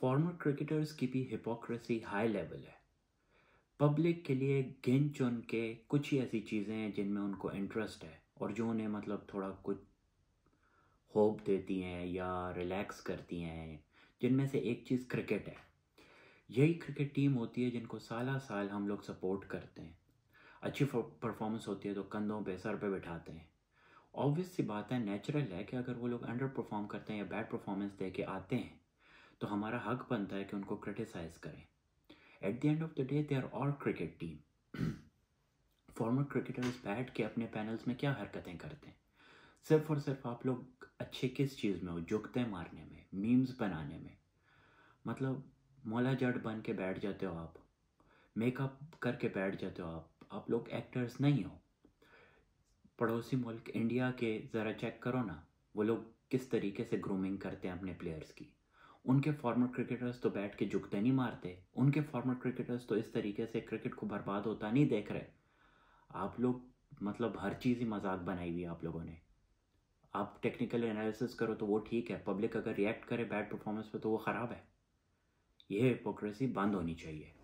farmer cricketers की भी hypocrisy high level है पब्लिक के लिए गिन चुन के कुछ ही ऐसी चीज़ें हैं जिनमें उनको इंटरेस्ट है और जो उन्हें मतलब थोड़ा कुछ होप देती हैं या रिलैक्स करती हैं जिनमें से एक चीज़ क्रिकेट है यही क्रिकेट टीम होती है जिनको साला साल हम लोग सपोर्ट करते हैं अच्छी परफॉर्मेंस होती है तो कंधों पे सर पे बिठाते हैं ऑब्वियस सी बात है नेचुरल है कि अगर वो लोग अंडर परफॉर्म करते हैं या बैड परफॉर्मेंस दे के आते हैं तो हमारा हक बनता है कि उनको क्रिटिसाइज करें at the end of the day they are all cricket team former cricketers बैठ के अपने पैनल्स में क्या हरकतें करते हैं सिर्फ और सिर्फ आप लोग अच्छे किस चीज़ में हो जुगते मारने में मीम्स बनाने में मतलब मौला जट बन के बैठ जाते हो आप मेकअप करके बैठ जाते हो आप आप लोग एक्टर्स नहीं हो पड़ोसी मुल्क इंडिया के ज़रा चेक करो ना वो लोग किस तरीके से ग्रूमिंग करते हैं अपने प्लेयर्स की उनके फॉर्मर क्रिकेटर्स तो बैठ के झुकते नहीं मारते उनके फॉर्मर क्रिकेटर्स तो इस तरीके से क्रिकेट को बर्बाद होता नहीं देख रहे आप लोग मतलब हर चीज़ ही मजाक बनाई हुई आप लोगों ने आप टेक्निकल एनालिसिस करो तो वो ठीक है पब्लिक अगर रिएक्ट करे बैड परफॉर्मेंस पे तो वो ख़राब है ये हिपोक्रेसी बंद होनी चाहिए